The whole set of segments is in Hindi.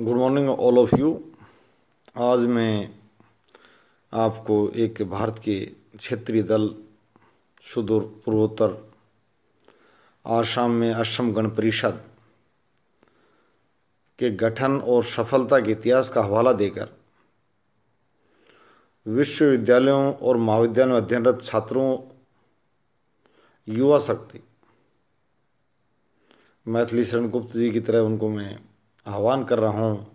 good morning all of you आज मैं आपको एक भारत के क्षेत्रीय दल सुदूर पूर्वोत्तर आसाम में असम गण परिषद के गठन और सफलता के इतिहास का हवाला देकर विश्वविद्यालयों और महाविद्यालयों में अध्ययनरत छात्रों युवा शक्ति मैथिली शरण गुप्त जी की तरह उनको मैं आह्वान कर रहा हूँ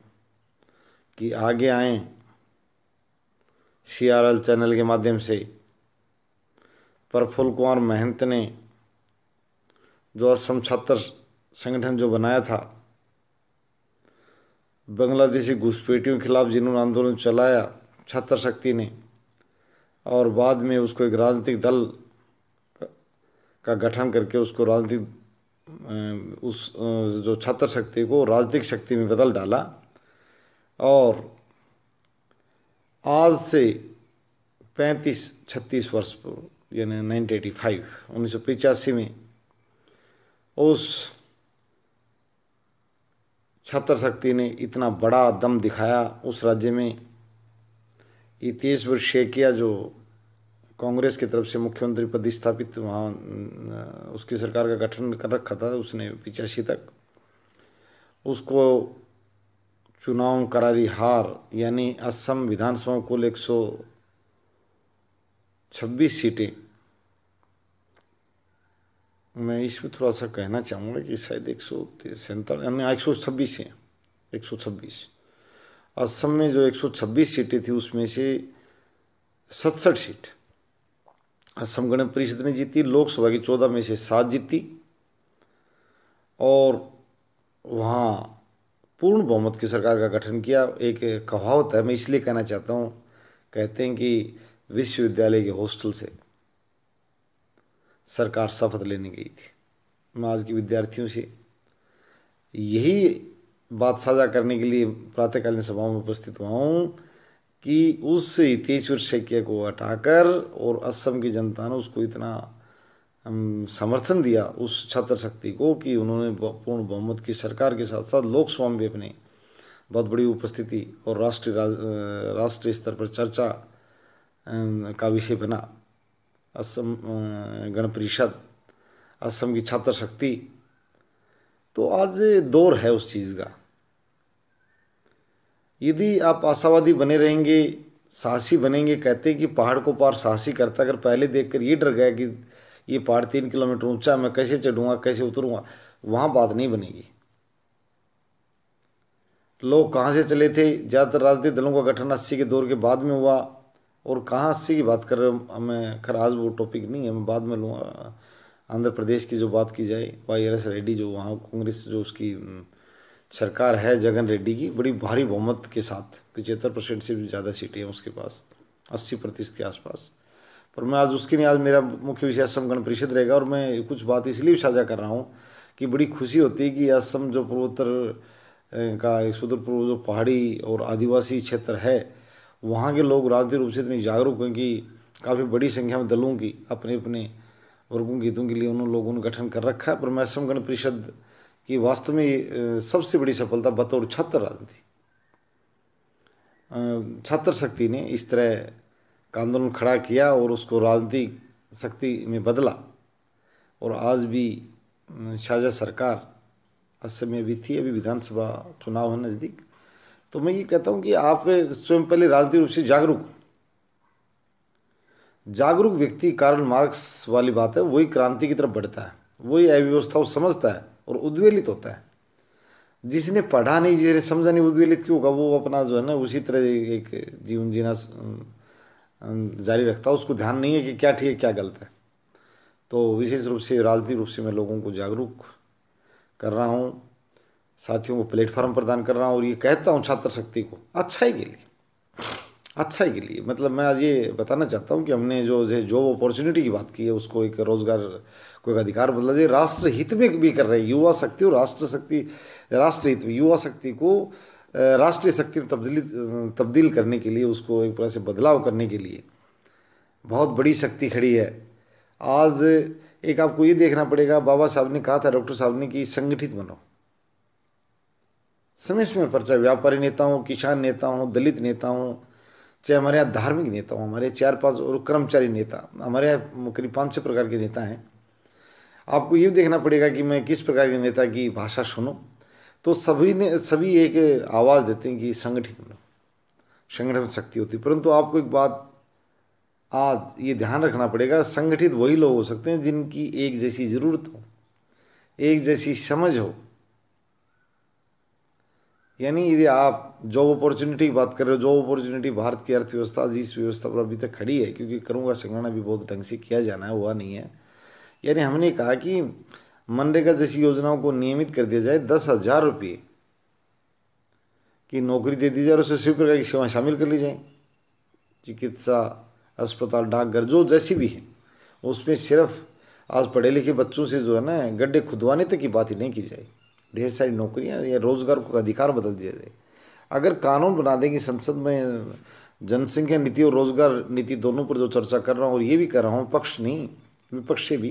कि आगे आए सी आर एल चैनल के माध्यम से प्रफुल्ल कुमार महंत ने जो असम छात्र संगठन जो बनाया था बांग्लादेशी घुसपेटियों के खिलाफ जिन्होंने आंदोलन चलाया छात्र शक्ति ने और बाद में उसको एक राजनीतिक दल का गठन करके उसको राजनीतिक उस जो छात्र शक्ति को राजनीतिक शक्ति में बदल डाला और आज से पैंतीस छत्तीस वर्ष यानी नाइनटीन एटी फाइव उन्नीस सौ पिचासी में उस छात्र शक्ति ने इतना बड़ा दम दिखाया उस राज्य में इतीस वर्षीय किया जो कांग्रेस की तरफ से मुख्यमंत्री पद स्थापित वहाँ उसकी सरकार का गठन कर रखा था उसने पिचासी तक उसको चुनाव करारी हार यानी असम विधानसभा में कुल एक सौ छब्बीस सीटें मैं इसमें थोड़ा सा कहना चाहूँगा कि शायद एक सौ सैंतालीस यानी एक सौ छब्बीस हैं एक सौ छब्बीस असम में जो एक सौ छब्बीस सीटें थी उसमें से सतसठ सीट असम गण परिषद ने जीती लोकसभा की चौदह में से सात जीती और वहाँ पूर्ण बहुमत की सरकार का गठन किया एक कहावत है मैं इसलिए कहना चाहता हूँ कहते हैं कि विश्वविद्यालय के हॉस्टल से सरकार शपथ लेने गई थी मैं आज के विद्यार्थियों से यही बात साझा करने के लिए प्रातःकालीन सभाओं में उपस्थित हुआ हूँ कि उस हितेश्वर शैक्य को हटाकर और असम की जनता ने उसको इतना समर्थन दिया उस छात्र शक्ति को कि उन्होंने पूर्ण बहुमत की सरकार के साथ साथ लोकसभा स्वामी भी अपनी बहुत बड़ी उपस्थिति और राष्ट्रीय राष्ट्रीय स्तर पर चर्चा का विषय बना असम गण परिषद असम की छात्र शक्ति तो आज दौर है उस चीज़ का यदि आप आशावादी बने रहेंगे साहसी बनेंगे कहते हैं कि पहाड़ को पार साहसी करता अगर पहले देख कर ये डर गया कि ये पहाड़ तीन किलोमीटर ऊंचा मैं कैसे चढ़ूँगा कैसे उतरूँगा वहाँ बात नहीं बनेगी लोग कहाँ से चले थे ज़्यादातर राजनीतिक दलों का गठन अस्सी के दौर के बाद में हुआ और कहाँ अस्सी की बात कर रहे हो मैं खैर आज वो टॉपिक नहीं है मैं बाद में लूँगा आंध्र प्रदेश की जो बात की जाए वाई आर एस रेड्डी जो वहाँ कांग्रेस जो उसकी सरकार है जगन रेड्डी की बड़ी भारी बहुमत के साथ पिचहत्तर परसेंट से भी ज़्यादा सीटें हैं उसके पास अस्सी प्रतिशत के आसपास पर मैं आज उसके लिए आज मेरा मुख्य विषय असम गण परिषद रहेगा और मैं कुछ बात इसलिए भी साझा कर रहा हूँ कि बड़ी खुशी होती है कि असम जो पूर्वोत्तर का सुदूर पूर्व जो पहाड़ी और आदिवासी क्षेत्र है वहाँ के लोग राजनीतिक रूप से इतने जागरूक हैं कि काफ़ी बड़ी संख्या में दलों की अपने अपने वर्गों के हितों के लिए उन्होंने लोगों ने गठन कर रखा है पर मैं असम गण परिषद कि वास्तव में सबसे बड़ी सफलता बतौर छात्र राजनीति छात्र शक्ति ने इस तरह का आंदोलन खड़ा किया और उसको राजनीतिक शक्ति में बदला और आज भी शाहजा सरकार असम समय भी थी अभी विधानसभा चुनाव है नज़दीक तो मैं ये कहता हूँ कि आप स्वयं पहले राजनीतिक रूप से जागरूक जागरूक व्यक्ति कारण मार्क्स वाली बात है वही क्रांति की तरफ बढ़ता है वही अव्यवस्था समझता है और उद्वेलित होता है जिसने पढ़ा नहीं जिसने समझा नहीं उद्वेलित क्यों होगा वो अपना जो है ना उसी तरह एक जीवन जीना जारी रखता है उसको ध्यान नहीं है कि क्या ठीक है क्या गलत है तो विशेष रूप से राजनीतिक रूप से मैं लोगों को जागरूक कर रहा हूँ साथियों को प्लेटफॉर्म प्रदान कर रहा हूँ और ये कहता हूँ छात्र शक्ति को अच्छाई के लिए अच्छाई के लिए मतलब मैं आज ये बताना चाहता हूँ कि हमने जो जॉब अपॉर्चुनिटी की बात की है उसको एक रोज़गार को एक अधिकार बदला जाए राष्ट्र हित में भी कर रहे हैं युवा शक्ति और राष्ट्र शक्ति राष्ट्र हित में युवा शक्ति को राष्ट्रीय शक्ति में तब्दील तब्दील करने के लिए उसको एक तरह से बदलाव करने के लिए बहुत बड़ी शक्ति खड़ी है आज एक आपको ये देखना पड़ेगा बाबा साहब ने कहा था डॉक्टर साहब ने कि संगठित बनो समय समय पर चाहे व्यापारी नेता हों किसान नेता हों दलित नेता हों चाहे हमारे यहाँ धार्मिक नेता हों हमारे चार पाँच और कर्मचारी नेता हमारे यहाँ करीब पाँच छः प्रकार के नेता हैं आपको ये देखना पड़ेगा कि मैं किस प्रकार के नेता की भाषा सुनूँ तो सभी ने सभी एक आवाज़ देते हैं कि संगठित बनो संगठन शक्ति होती परंतु आपको एक बात आज ये ध्यान रखना पड़ेगा संगठित वही लोग हो सकते हैं जिनकी एक जैसी ज़रूरत हो एक जैसी समझ हो यानी यदि आप जॉब अपॉर्चुनिटी की बात कर रहे हो जॉब अपॉर्चुनिटी भारत की अर्थव्यवस्था जिस व्यवस्था पर अभी तक खड़ी है क्योंकि करूँगा संगणना भी बहुत ढंग से किया जाना है हुआ नहीं है यानी हमने कहा कि मनरेगा जैसी योजनाओं को नियमित कर दिया जाए दस हज़ार रुपये की नौकरी दे दी जाए और उससे सभी प्रकार की सेवाएँ शामिल कर ली जाएँ चिकित्सा अस्पताल डाकघर जो जैसी भी है उसमें सिर्फ आज पढ़े लिखे बच्चों से जो है ना गड्ढे खुदवाने तक की बात ही नहीं की जाए ढेर सारी नौकरियां या रोजगार का अधिकार बदल दिया जाए अगर कानून बना देंगे संसद में जनसंख्या नीति और रोजगार नीति दोनों पर जो चर्चा कर रहा हूँ और ये भी कर रहा हूँ पक्ष नहीं विपक्ष से भी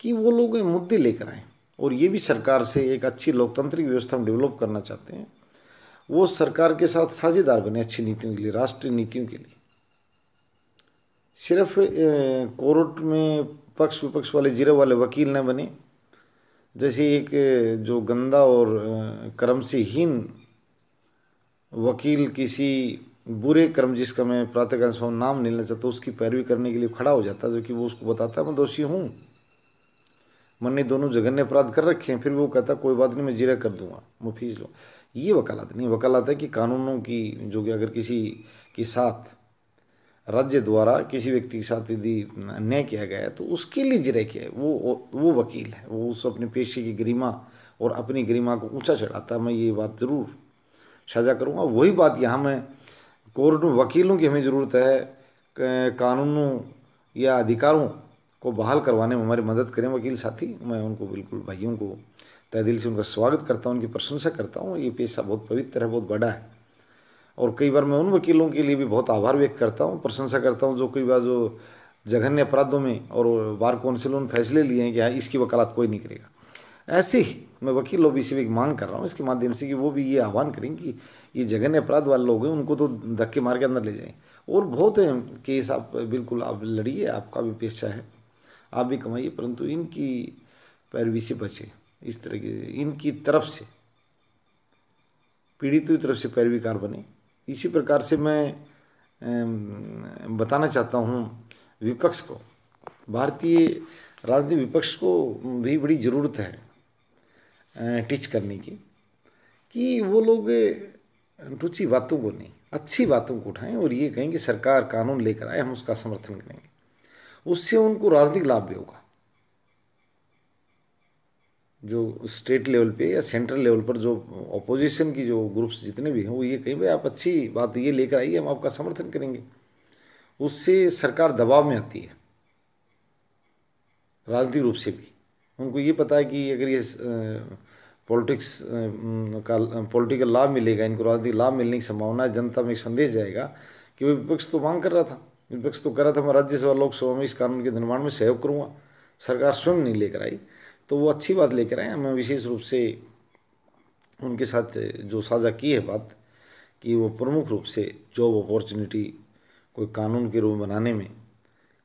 कि वो लोग मुद्दे लेकर आए और ये भी सरकार से एक अच्छी लोकतांत्रिक व्यवस्था हम डेवलप करना चाहते हैं वो सरकार के साथ साझेदार बने अच्छी नीतियों के लिए राष्ट्रीय नीतियों के लिए सिर्फ कोर्ट में पक्ष विपक्ष वाले जिरे वाले वकील न बने जैसे एक जो गंदा और कर्म से हीन वकील किसी बुरे कर्म जिसका मैं प्रातःकाल स्वामी नाम नहीं लेना चाहता उसकी पैरवी करने के लिए खड़ा हो जाता है जो कि वो उसको बताता है मैं दोषी हूँ ने दोनों जगन्य अपराध कर रखे हैं फिर वो कहता कोई बात नहीं मैं जीरा कर दूंगा मैं फीस लूँ ये वकालत नहीं वकालत है कि कानूनों की जो कि अगर किसी के साथ राज्य द्वारा किसी व्यक्ति के साथ यदि अन्याय किया गया है तो उसके लिए जिरह किया है वो वो वकील है वो उस अपने पेशे की गरिमा और अपनी गरिमा को ऊंचा चढ़ाता है मैं ये बात ज़रूर साझा करूँगा वही बात यहाँ में कोर्ट में वकीलों की हमें ज़रूरत है कानूनों या अधिकारों को बहाल करवाने में हमारी मदद करें वकील साथी मैं उनको बिल्कुल भाइयों को तय दिल से उनका स्वागत करता हूँ उनकी प्रशंसा करता हूँ ये पेशा बहुत पवित्र है बहुत बड़ा है और कई बार मैं उन वकीलों के लिए भी बहुत आभार व्यक्त करता हूँ प्रशंसा करता हूँ जो कई बार जो जघन्य अपराधों में और बार काउंसिलों ने फैसले लिए हैं कि हाँ इसकी वकालत कोई नहीं करेगा ऐसे ही मैं वकील लोग इसी एक मांग कर रहा हूँ इसके माध्यम से कि वो भी ये आह्वान करें कि ये जघन्य अपराध वाले लोग हैं उनको तो धक्के मार के अंदर ले जाएं और बहुत हैं केस आप बिल्कुल आप लड़िए आपका भी पेशा है आप भी कमाइए परंतु इनकी पैरवी से बचें इस तरह की इनकी तरफ से पीड़ितों की तरफ से पैरवीकार बने इसी प्रकार से मैं बताना चाहता हूँ विपक्ष को भारतीय राजनीति विपक्ष को भी बड़ी ज़रूरत है टीच करने की कि वो लोग रुचि बातों को नहीं अच्छी बातों को उठाएं और ये कहें कि सरकार कानून लेकर आए हम उसका समर्थन करेंगे उससे उनको राजनीतिक लाभ भी होगा जो स्टेट लेवल पे या सेंट्रल लेवल पर जो अपोजिशन की जो ग्रुप्स जितने भी हैं वो ये कहीं भाई आप अच्छी बात ये लेकर आइए हम आपका समर्थन करेंगे उससे सरकार दबाव में आती है राजनीतिक रूप से भी उनको ये पता है कि अगर ये पॉलिटिक्स का पॉलिटिकल लाभ मिलेगा इनको राजनीतिक लाभ मिलने की संभावना है जनता में एक संदेश जाएगा कि विपक्ष तो मांग कर रहा था विपक्ष तो कर रहा था मैं राज्यसभा लोकसभा में इस कानून के निर्माण में सहयोग करूँगा सरकार स्वयं नहीं लेकर आई तो वो अच्छी बात लेकर आए हमें विशेष रूप से उनके साथ जो साझा की है बात कि वो प्रमुख रूप से जॉब अपॉर्चुनिटी कोई कानून के रूप बनाने में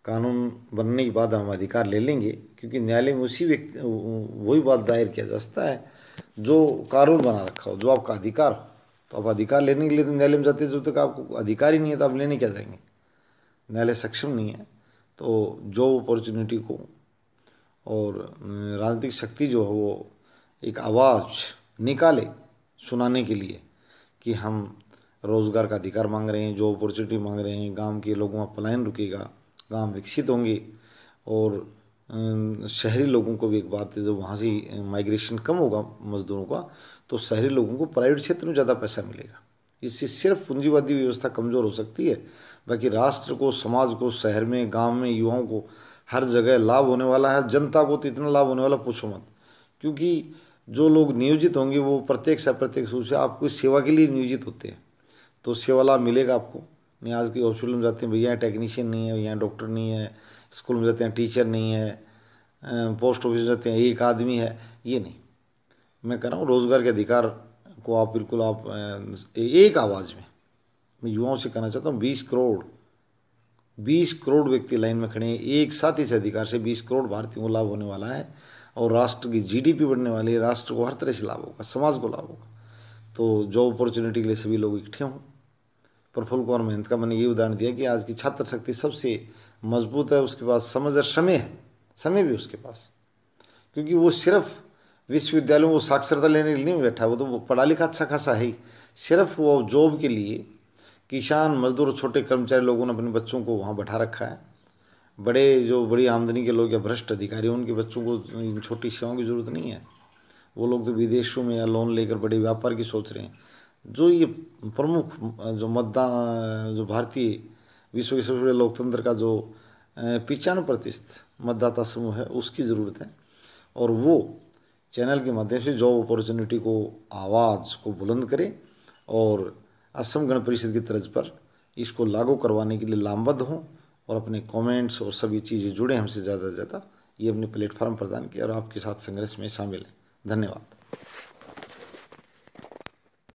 कानून बनने के बाद हम अधिकार ले लेंगे क्योंकि न्यायालय में उसी व्यक्ति वही बात दायर किया जा सकता है जो कानून बना रखा हो जो आपका अधिकार हो तो आप अधिकार लेने के लिए तो न्यायालय में जाते जब तक आपको अधिकार ही नहीं है तो आप लेने क्या जाएंगे न्यायालय सक्षम नहीं है तो जॉब अपॉर्चुनिटी को और राजनीतिक शक्ति जो है वो एक आवाज़ निकाले सुनाने के लिए कि हम रोज़गार का अधिकार मांग रहे हैं जॉब अपॉर्चुनिटी मांग रहे हैं गांव के लोगों का पलायन रुकेगा गांव विकसित होंगे और शहरी लोगों को भी एक बात है जब वहाँ से माइग्रेशन कम होगा मज़दूरों का तो शहरी लोगों को प्राइवेट क्षेत्र में ज़्यादा पैसा मिलेगा इससे सिर्फ पूंजीवादी व्यवस्था कमज़ोर हो सकती है बाकी राष्ट्र को समाज को शहर में गांव में युवाओं को हर जगह लाभ होने वाला है जनता को तो इतना लाभ होने वाला पूछो मत क्योंकि जो लोग नियोजित होंगे वो प्रत्यक्ष अप्रत्यक्ष रूप से आपको सेवा के लिए नियोजित होते हैं तो सेवा लाभ मिलेगा आपको नहीं आज के हॉस्पिटल में जाते हैं भैया टेक्नीशियन नहीं है यहाँ डॉक्टर नहीं है स्कूल में जाते हैं टीचर नहीं है पोस्ट ऑफिस में जाते हैं एक आदमी है ये नहीं मैं कह रहा हूँ रोज़गार के अधिकार को आप बिल्कुल आप एक आवाज़ में मैं युवाओं से कहना चाहता हूँ बीस करोड़ 20 करोड़ व्यक्ति लाइन में खड़े हैं एक साथ इस अधिकार से 20 करोड़ भारतीयों को लाभ होने वाला है और राष्ट्र की जीडीपी बढ़ने वाली है राष्ट्र को हर तरह से लाभ होगा समाज को लाभ होगा तो जॉब अपॉर्चुनिटी के लिए सभी लोग इकट्ठे हों प्रफुल्ल कुमार महंत का मैंने ये उदाहरण दिया कि आज की छात्र शक्ति सबसे मजबूत है उसके पास समझ और समय है समय भी उसके पास क्योंकि वो सिर्फ विश्वविद्यालयों को साक्षरता लेने के लिए नहीं बैठा वो तो पढ़ा लिखा अच्छा खासा है ही सिर्फ वो जॉब के लिए किसान मजदूर और छोटे कर्मचारी लोगों ने अपने बच्चों को वहाँ बैठा रखा है बड़े जो बड़ी आमदनी के लोग या भ्रष्ट अधिकारी उनके बच्चों को इन छोटी सेवाओं की ज़रूरत नहीं है वो लोग तो विदेशों में या लोन लेकर बड़े व्यापार की सोच रहे हैं जो ये प्रमुख जो मतदान जो भारतीय विश्व के सबसे बड़े लोकतंत्र का जो पिचान प्रतिष्ठ मतदाता समूह है उसकी ज़रूरत है और वो चैनल के माध्यम से जॉब अपॉर्चुनिटी को आवाज़ को बुलंद करें और असम गण परिषद की तर्ज पर इसको लागू करवाने के लिए लामबद्ध हों और अपने कमेंट्स और सभी चीज़ें जुड़े हमसे ज़्यादा से ज़्यादा ये अपने प्लेटफार्म प्रदान किया और आपके साथ संघर्ष में शामिल हैं धन्यवाद